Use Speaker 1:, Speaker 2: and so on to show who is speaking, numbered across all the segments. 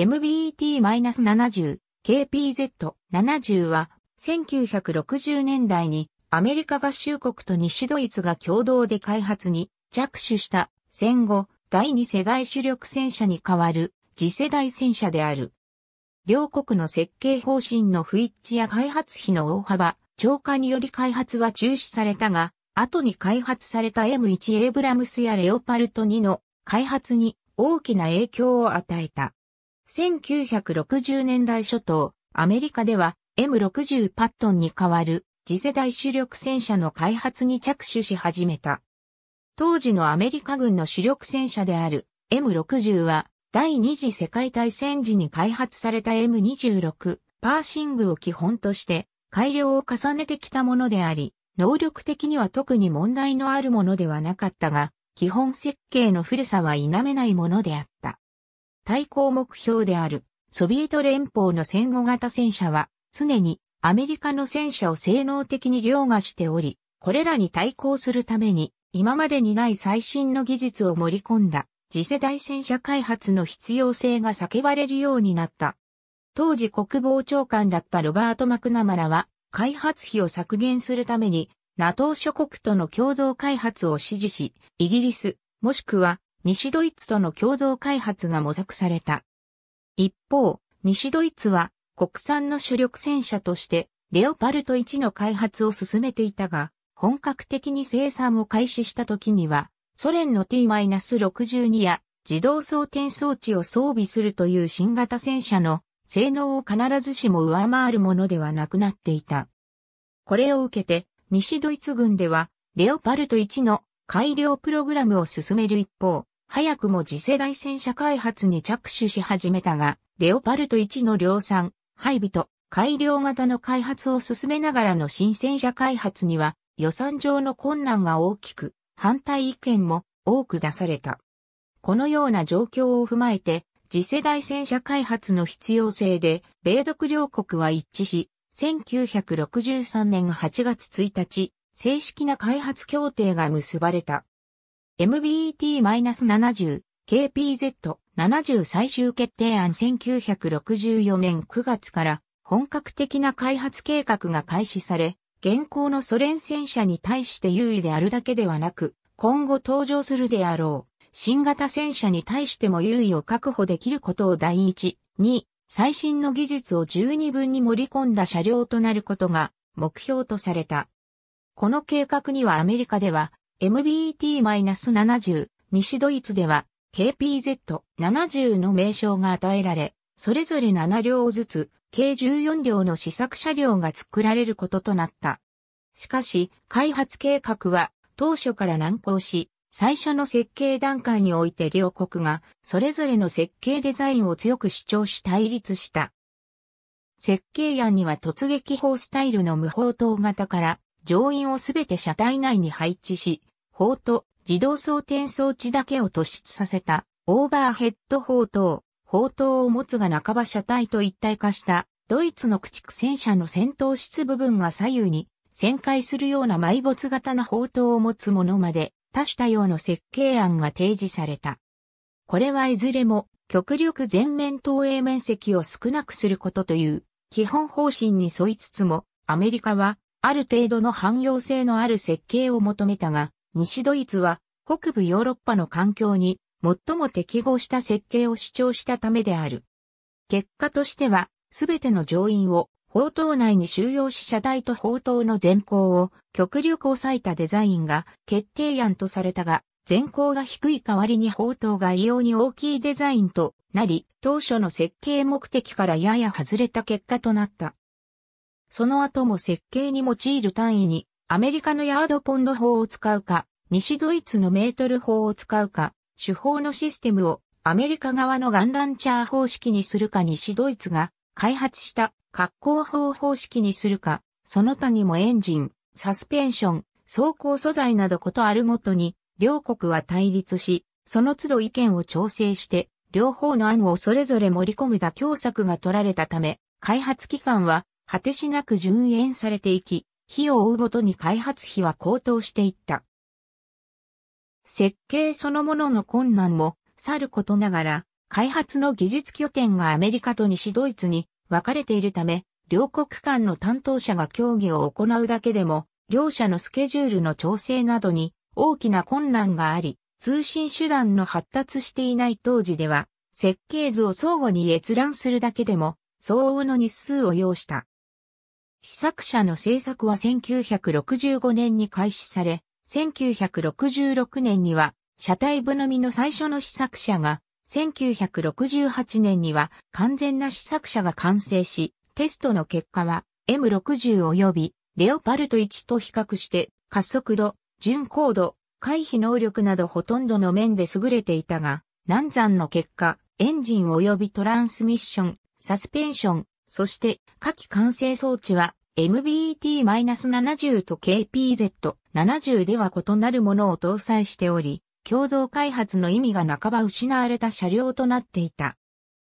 Speaker 1: MBT-70、KPZ-70 は、1960年代にアメリカ合衆国と西ドイツが共同で開発に着手した戦後第二世代主力戦車に代わる次世代戦車である。両国の設計方針の不一致や開発費の大幅、超過により開発は中止されたが、後に開発された M1 エイブラムスやレオパルト2の開発に大きな影響を与えた。1960年代初頭、アメリカでは M60 パットンに代わる次世代主力戦車の開発に着手し始めた。当時のアメリカ軍の主力戦車である M60 は第二次世界大戦時に開発された M26 パーシングを基本として改良を重ねてきたものであり、能力的には特に問題のあるものではなかったが、基本設計の古さは否めないものであった。対抗目標であるソビエト連邦の戦後型戦車は常にアメリカの戦車を性能的に凌駕しており、これらに対抗するために今までにない最新の技術を盛り込んだ次世代戦車開発の必要性が叫ばれるようになった。当時国防長官だったロバート・マクナマラは開発費を削減するために NATO 諸国との共同開発を支持し、イギリス、もしくは西ドイツとの共同開発が模索された。一方、西ドイツは国産の主力戦車としてレオパルト1の開発を進めていたが、本格的に生産を開始した時には、ソ連の T-62 や自動装填装置を装備するという新型戦車の性能を必ずしも上回るものではなくなっていた。これを受けて、西ドイツ軍では、レオパルト1の改良プログラムを進める一方、早くも次世代戦車開発に着手し始めたが、レオパルト1の量産、配備と改良型の開発を進めながらの新戦車開発には予算上の困難が大きく、反対意見も多く出された。このような状況を踏まえて、次世代戦車開発の必要性で、米独両国は一致し、1963年8月1日、正式な開発協定が結ばれた。MBT-70、KPZ-70 最終決定案1964年9月から本格的な開発計画が開始され、現行のソ連戦車に対して優位であるだけではなく、今後登場するであろう、新型戦車に対しても優位を確保できることを第一、に、最新の技術を十二分に盛り込んだ車両となることが目標とされた。この計画にはアメリカでは MBT-70 西ドイツでは KPZ-70 の名称が与えられ、それぞれ7両ずつ、計14両の試作車両が作られることとなった。しかし、開発計画は当初から難航し、最初の設計段階において両国がそれぞれの設計デザインを強く主張し対立した。設計案には突撃砲スタイルの無砲塔型から乗員をすべて車体内に配置し、法と自動装填装置だけを突出させたオーバーヘッド砲塔、砲塔を持つが半ば車体と一体化したドイツの駆逐戦車の戦闘室部分が左右に旋回するような埋没型の砲塔を持つものまで多種多様の設計案が提示された。これはいずれも極力全面投影面積を少なくすることという基本方針に沿いつつもアメリカはある程度の汎用性のある設計を求めたが西ドイツは北部ヨーロッパの環境に最も適合した設計を主張したためである。結果としては、すべての乗員を砲塔内に収容し車体と砲塔の前高を極力抑えたデザインが決定案とされたが、前高が低い代わりに砲塔が異様に大きいデザインとなり、当初の設計目的からやや外れた結果となった。その後も設計に用いる単位にアメリカのヤードポンド法を使うか、西ドイツのメートル法を使うか、手法のシステムをアメリカ側のガンランチャー方式にするか西ドイツが開発した格好法方式にするか、その他にもエンジン、サスペンション、走行素材などことあるごとに、両国は対立し、その都度意見を調整して、両方の案をそれぞれ盛り込む妥協策が取られたため、開発期間は果てしなく順延されていき、日を追うごとに開発費は高騰していった。設計そのものの困難もさることながら、開発の技術拠点がアメリカと西ドイツに分かれているため、両国間の担当者が協議を行うだけでも、両者のスケジュールの調整などに大きな困難があり、通信手段の発達していない当時では、設計図を相互に閲覧するだけでも、相応の日数を要した。試作車の製作は1965年に開始され、1966年には車体部のみの最初の試作車が、1968年には完全な試作車が完成し、テストの結果は M60 及びレオパルト1と比較して加速度、巡航度、回避能力などほとんどの面で優れていたが、難産の結果、エンジン及びトランスミッション、サスペンション、そして、下記完成装置は m b t 7 0と KPZ-70 では異なるものを搭載しており、共同開発の意味が半ば失われた車両となっていた。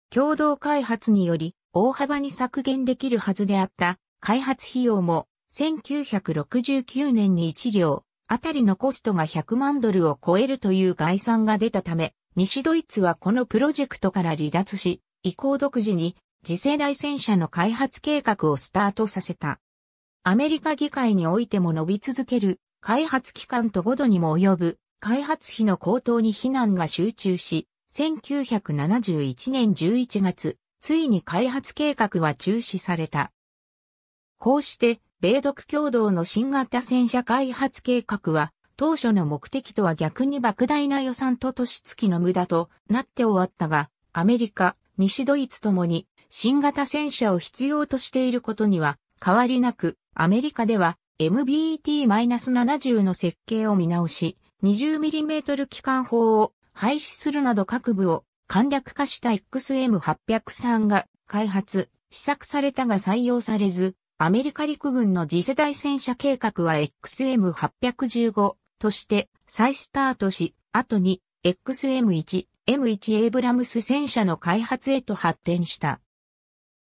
Speaker 1: 共同開発により大幅に削減できるはずであった開発費用も1969年に1両あたりのコストが100万ドルを超えるという概算が出たため、西ドイツはこのプロジェクトから離脱し、移行独自に次世代戦車の開発計画をスタートさせた。アメリカ議会においても伸び続ける開発期間と5度にも及ぶ開発費の高騰に非難が集中し、1971年11月、ついに開発計画は中止された。こうして、米独共同の新型戦車開発計画は、当初の目的とは逆に莫大な予算と年月の無駄となって終わったが、アメリカ、西ドイツともに新型戦車を必要としていることには変わりなく、アメリカでは MBT-70 の設計を見直し、20mm 機関砲を廃止するなど各部を簡略化した XM803 が開発、試作されたが採用されず、アメリカ陸軍の次世代戦車計画は XM815 として再スタートし、後に XM1、M1 エイブラムス戦車の開発へと発展した。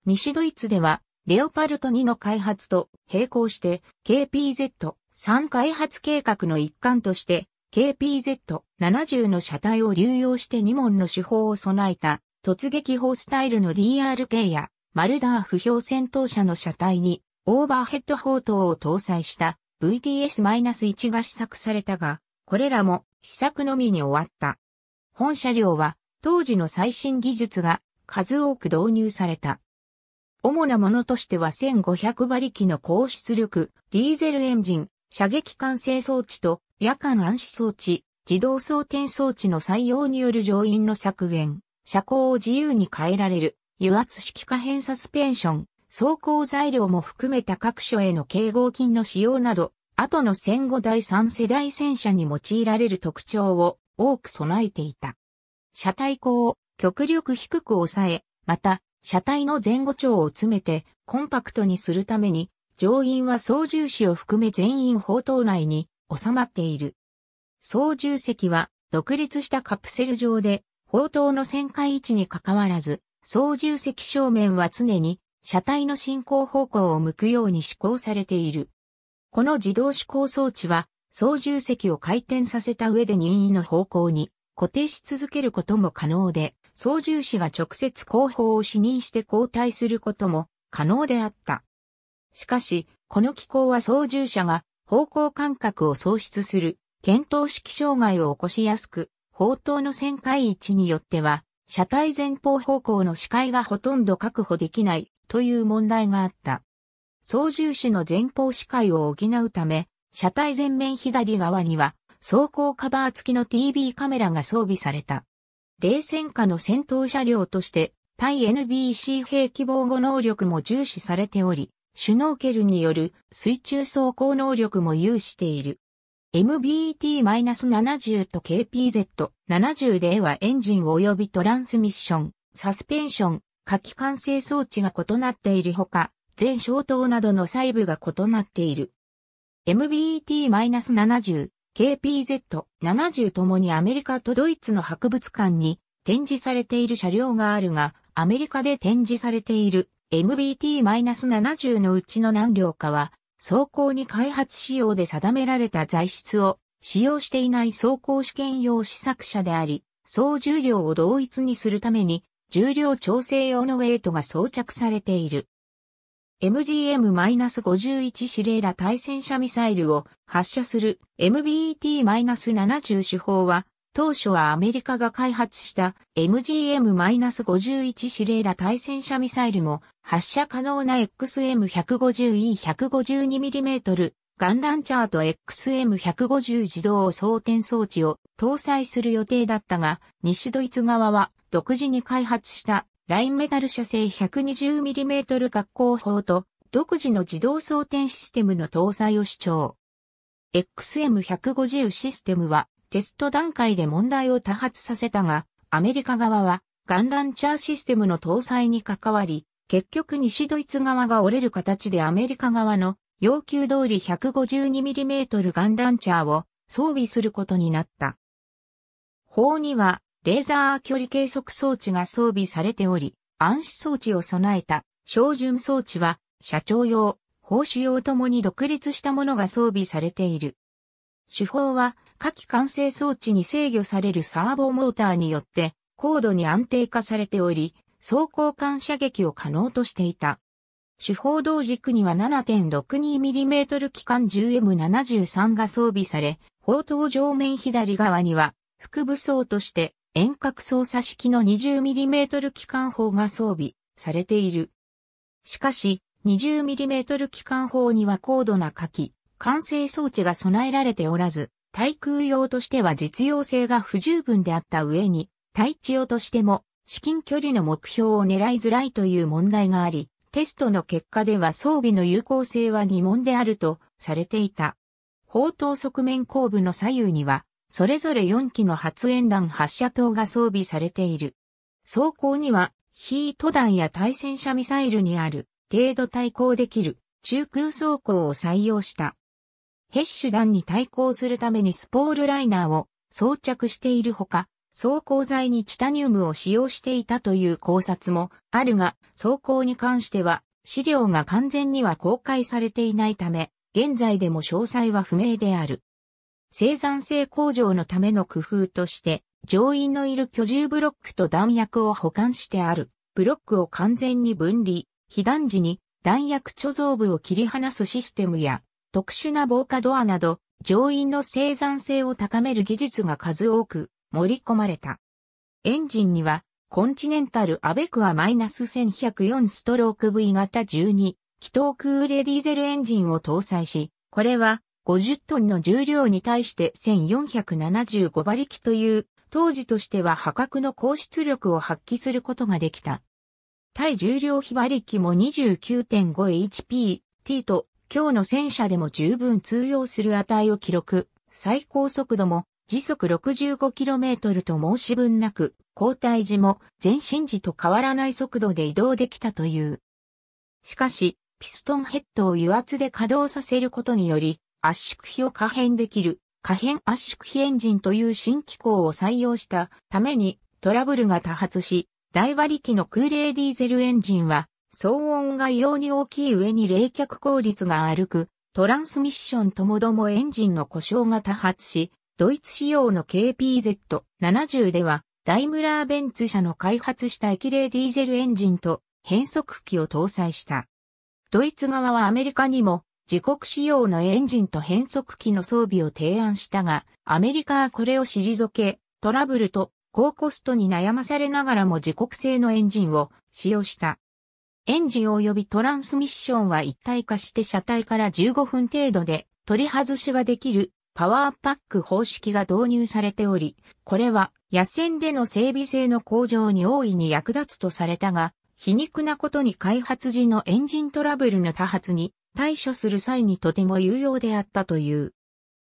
Speaker 1: 西ドイツでは、レオパルト2の開発と並行して KPZ3 開発計画の一環として KPZ70 の車体を流用して2門の手法を備えた突撃砲スタイルの DRK やマルダー不評戦闘車の車体にオーバーヘッド砲塔を搭載した VTS-1 が試作されたが、これらも試作のみに終わった。本車両は当時の最新技術が数多く導入された。主なものとしては1500馬力の高出力、ディーゼルエンジン、射撃管制装置と夜間暗視装置、自動装填装置の採用による乗員の削減、車高を自由に変えられる、油圧式可変サスペンション、走行材料も含めた各所への警合金の使用など、後の戦後第3世代戦車に用いられる特徴を多く備えていた。車体高を極力低く抑え、また車体の前後長を詰めてコンパクトにするために、乗員は操縦士を含め全員砲塔内に収まっている。操縦席は独立したカプセル上で、砲塔の旋回位置にかかわらず、操縦席正面は常に車体の進行方向を向くように施行されている。この自動指向装置は操縦席を回転させた上で任意の方向に固定し続けることも可能で、操縦士が直接後方を視認して交代することも可能であった。しかし、この機構は操縦者が方向感覚を喪失する、検討式障害を起こしやすく、砲塔の旋回位置によっては、車体前方方向の視界がほとんど確保できないという問題があった。操縦士の前方視界を補うため、車体前面左側には走行カバー付きの TV カメラが装備された。冷戦下の戦闘車両として、対 NBC 兵器防護能力も重視されており、シュノーケルによる水中走行能力も有している。MBT-70 と KPZ-70 ではエンジン及びトランスミッション、サスペンション、火器管制装置が異なっているほか、全消灯などの細部が異なっている。MBT-70 KPZ70 ともにアメリカとドイツの博物館に展示されている車両があるが、アメリカで展示されている MBT-70 のうちの何両かは、走行に開発仕様で定められた材質を使用していない走行試験用試作車であり、総重量を同一にするために、重量調整用のウェイトが装着されている。MGM-51 指令ら対戦車ミサイルを発射する MBET-70 手法は当初はアメリカが開発した MGM-51 指令ら対戦車ミサイルも発射可能な XM150E152mm ガンランチャーと XM150 自動装填装置を搭載する予定だったが西ドイツ側は独自に開発したラインメタル射精 120mm 滑光砲と独自の自動装填システムの搭載を主張。XM150 システムはテスト段階で問題を多発させたが、アメリカ側はガンランチャーシステムの搭載に関わり、結局西ドイツ側が折れる形でアメリカ側の要求通り 152mm ガンランチャーを装備することになった。法にはレーザー距離計測装置が装備されており、暗視装置を備えた照準装置は、社長用、報酬用ともに独立したものが装備されている。手法は、下記完成装置に制御されるサーボモーターによって、高度に安定化されており、走行間射撃を可能としていた。手法同軸には 7.62mm 機関 10M73 が装備され、砲塔上面左側には、副武装として遠隔操作式の 20mm 機関砲が装備されている。しかし、20mm 機関砲には高度な火器、完成装置が備えられておらず、対空用としては実用性が不十分であった上に、対地用としても至近距離の目標を狙いづらいという問題があり、テストの結果では装備の有効性は疑問であるとされていた。砲塔側面後部の左右にはそれぞれ4機の発煙弾発射塔が装備されている。装甲には、ヒート弾や対戦車ミサイルにある、程度対抗できる、中空装甲を採用した。ヘッシュ弾に対抗するためにスポールライナーを装着しているほか、装甲材にチタニウムを使用していたという考察もあるが、装甲に関しては資料が完全には公開されていないため、現在でも詳細は不明である。生産性向上のための工夫として、乗員のいる居住ブロックと弾薬を保管してある、ブロックを完全に分離、被弾時に弾薬貯蔵部を切り離すシステムや、特殊な防火ドアなど、乗員の生産性を高める技術が数多く盛り込まれた。エンジンには、コンチネンタルアベクア -1104 ストローク V 型12、気筒空レディーゼルエンジンを搭載し、これは50トンの重量に対して1475馬力という、当時としては破格の高出力を発揮することができた。対重量比馬力も 29.5HP、t と、今日の戦車でも十分通用する値を記録。最高速度も時速 65km と申し分なく、交代時も前進時と変わらない速度で移動できたという。しかし、ピストンヘッドを油圧で稼働させることにより、圧縮比を可変できる可変圧縮比エンジンという新機構を採用したためにトラブルが多発し、大割機の空冷ディーゼルエンジンは騒音が異様に大きい上に冷却効率が悪く、トランスミッションともどもエンジンの故障が多発し、ドイツ仕様の KPZ70 では、ダイムラーベンツ社の開発した液冷ディーゼルエンジンと変速機を搭載した。ドイツ側はアメリカにも自国仕様のエンジンと変速機の装備を提案したが、アメリカはこれを退け、トラブルと高コストに悩まされながらも自国製のエンジンを使用した。エンジン及びトランスミッションは一体化して車体から15分程度で取り外しができるパワーパック方式が導入されており、これは野戦での整備性の向上に大いに役立つとされたが、皮肉なことに開発時のエンジントラブルの多発に対処する際にとても有用であったという。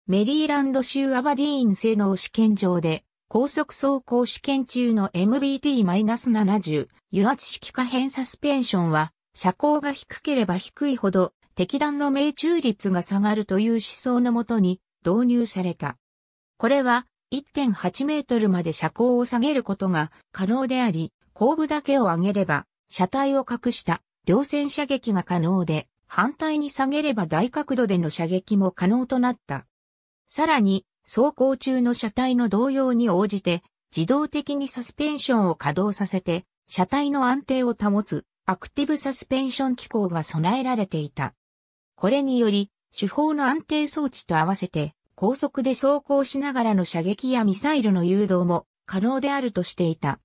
Speaker 1: メリーランド州アバディーン性能試験場で、高速走行試験中の MBT-70 油圧式可変サスペンションは、車高が低ければ低いほど、敵弾の命中率が下がるという思想のもとに導入された。これは1.8メートルまで車高を下げることが可能であり、後部だけを上げれば車体を隠した両線射撃が可能で、反対に下げれば大角度での射撃も可能となった。さらに、走行中の車体の動揺に応じて、自動的にサスペンションを稼働させて、車体の安定を保つアクティブサスペンション機構が備えられていた。これにより、手法の安定装置と合わせて、高速で走行しながらの射撃やミサイルの誘導も可能であるとしていた。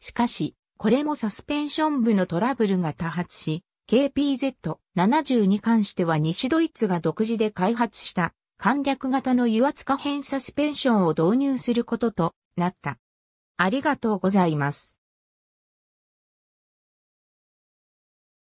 Speaker 1: しかし、これもサスペンション部のトラブルが多発し、KPZ-70 に関しては西ドイツが独自で開発した簡略型の油圧可変サスペンションを導入することとなった。ありがとうございます。